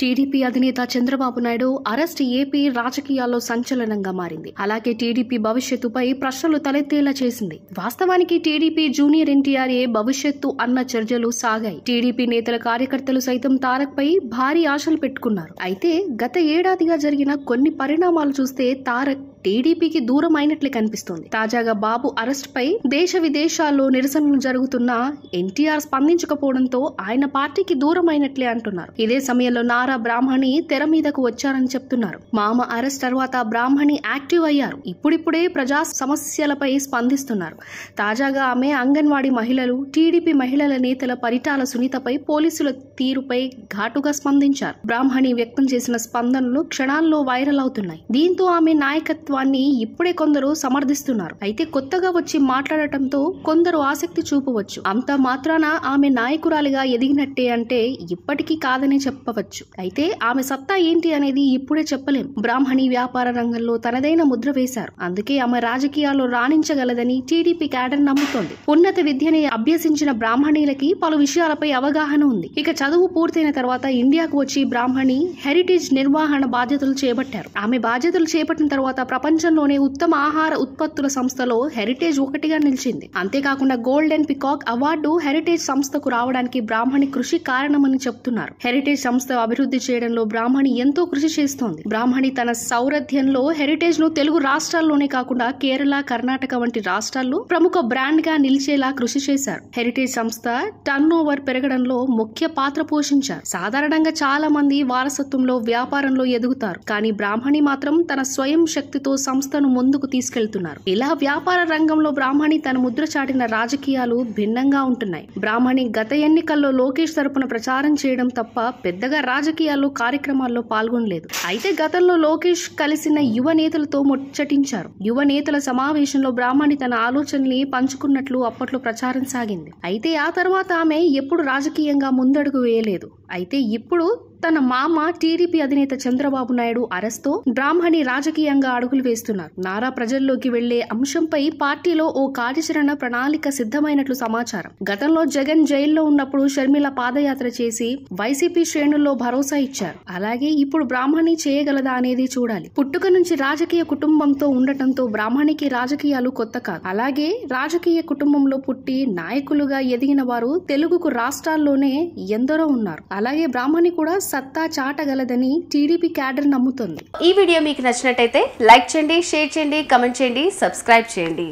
TDP అధినేత Chandrababu Naidu arrest AP రాజకీయాల్లో సంచలనంగా మారింది అలాగే టీడీపీ భవిష్యత్తుపై ప్రశ్నలు తలెత్తేలా చేసింది వాస్తవానికి టీడీపీ జూనియర్ ఎన్టీఆర్ ఏ భవిష్యత్తు అన్న చర్చలు సాగాయి టీడీపీ నేతల కార్యకర్తలు సైతం తారక్ పై భారీ ఆశలు పెట్టుకున్నారు అయితే గత ఏడాదిగా జరిగిన కొన్ని పరిణామాలు చూస్తే తారక్ టీడీపీకి దూరం అయినట్లు కనిపిస్తోంది తాజాగా బాబు అరెస్ట్ పై దేశ విదేశాల్లో నిరసనలు జరుగుతున్న ఎన్టీఆర్ స్పందించకపోవడంతో ఆయన పార్టీకి దూరం అయినట్లే అంటున్నారు ఇదే సమయంలో నారా బ్రాహ్మణి తెర మీదకు వచ్చారని చెప్తున్నారు మామ అరెస్ట్ తర్వాత బ్రాహ్మణి యాక్టివ్ అయ్యారు ఇప్పుడిప్పుడే ప్రజా సమస్యలపై స్పందిస్తున్నారు తాజాగా ఆమె అంగన్వాడీ మహిళలు టీడీపీ మహిళల నేతల పరిటాల సునీతపై పోలీసుల తీరుపై ఘాటుగా స్పందించారు బ్రాహ్మణి వ్యక్తం చేసిన స్పందనలు క్షణాల్లో వైరల్ అవుతున్నాయి దీంతో ఆమె నాయకత్వం ప్రభుత్వాన్ని ఇప్పుడే కొందరు సమర్థిస్తున్నారు అయితే కొత్తగా వచ్చి మాట్లాడటంతో కొందరు ఆసక్తి చూపవచ్చు అంత మాత్రాన ఆమె నాయకురాలిగా ఎదిగినట్టే అంటే ఇప్పటికీ కాదనే చెప్పవచ్చు అయితే ఆమె సత్తా ఏంటి అనేది ఇప్పుడే చెప్పలేం బ్రాహ్మణి వ్యాపార రంగంలో తనదైన ముద్ర వేశారు అందుకే ఆమె రాజకీయాల్లో రాణించగలదని టీడీపీ క్యాడర్ నమ్ముతోంది ఉన్నత విద్యని అభ్యసించిన బ్రాహ్మణీలకి పలు విషయాలపై అవగాహన ఉంది ఇక చదువు పూర్తయిన తర్వాత ఇండియాకు వచ్చి బ్రాహ్మణి హెరిటేజ్ నిర్వహణ బాధ్యతలు చేపట్టారు ఆమె బాధ్యతలు చేపట్టిన తర్వాత ప్రపంచంలోనే ఉత్తమ ఆహార ఉత్పత్తుల సంస్థలో హెరిటేజ్ ఒకటిగా నిలిచింది అంతేకాకుండా గోల్డెన్ పికాక్ అవార్డు హెరిటేజ్ సంస్థకు రావడానికి బ్రాహ్మణి కృషి కారణమని చెప్తున్నారు హెరిటేజ్ సంస్థ అభివృద్ధి చేయడంలో బ్రాహ్మణి ఎంతో కృషి చేస్తోంది బ్రాహ్మణి తన సౌరథ్యంలో హెరిటేజ్ ను తెలుగు రాష్ట్రాల్లోనే కాకుండా కేరళ కర్ణాటక వంటి రాష్ట్రాల్లో ప్రముఖ బ్రాండ్ గా నిలిచేలా కృషి చేశారు హెరిటేజ్ సంస్థ టర్న్ ఓవర్ పెరగడంలో ముఖ్య పాత్ర పోషించారు సాధారణంగా చాలా మంది వారసత్వంలో వ్యాపారంలో ఎదుగుతారు కానీ బ్రాహ్మణి మాత్రం తన స్వయం శక్తితో ఉద్దేశంతో సంస్థను ముందుకు తీసుకెళ్తున్నారు ఇలా వ్యాపార రంగంలో బ్రాహ్మణి తన ముద్ర చాటిన రాజకీయాలు భిన్నంగా ఉంటున్నాయి బ్రాహ్మణి గత ఎన్నికల్లో లోకేష్ తరపున ప్రచారం చేయడం తప్ప పెద్దగా రాజకీయాల్లో కార్యక్రమాల్లో పాల్గొనలేదు అయితే గతంలో లోకేష్ కలిసిన యువ నేతలతో ముచ్చటించారు యువ నేతల సమావేశంలో బ్రాహ్మణి తన ఆలోచనల్ని పంచుకున్నట్లు అప్పట్లో ప్రచారం సాగింది అయితే ఆ తర్వాత ఆమె ఎప్పుడు రాజకీయంగా ముందడుగు వేయలేదు అయితే ఇప్పుడు తన మామ టీడీపీ అధినేత చంద్రబాబు నాయుడు అరెస్ట్తో బ్రాహ్మణి రాజకీయంగా అడుగులు వేస్తున్నారు నారా ప్రజల్లోకి వెళ్లే అంశంపై పార్టీలో ఓ కార్యాచరణ ప్రణాళిక సిద్ధమైనట్లు సమాచారం గతంలో జగన్ జైల్లో ఉన్నప్పుడు షర్మిల పాదయాత్ర చేసి వైసీపీ శ్రేణుల్లో భరోసా ఇచ్చారు అలాగే ఇప్పుడు బ్రాహ్మణి చేయగలదా అనేది చూడాలి పుట్టుక నుంచి రాజకీయ కుటుంబంతో ఉండటంతో బ్రాహ్మణికి రాజకీయాలు కొత్త కాదు అలాగే రాజకీయ కుటుంబంలో పుట్టి నాయకులుగా ఎదిగిన వారు తెలుగుకు రాష్ట్రాల్లోనే ఎందరో ఉన్నారు అలాగే బ్రాహ్మణి కూడా సత్తా చాటగలదని టీడీపీ క్యాడర్ నమ్ముతుంది ఈ వీడియో మీకు నచ్చినట్టయితే లైక్ చేయండి షేర్ చేయండి కమెంట్ చేయండి సబ్స్క్రైబ్ చేయండి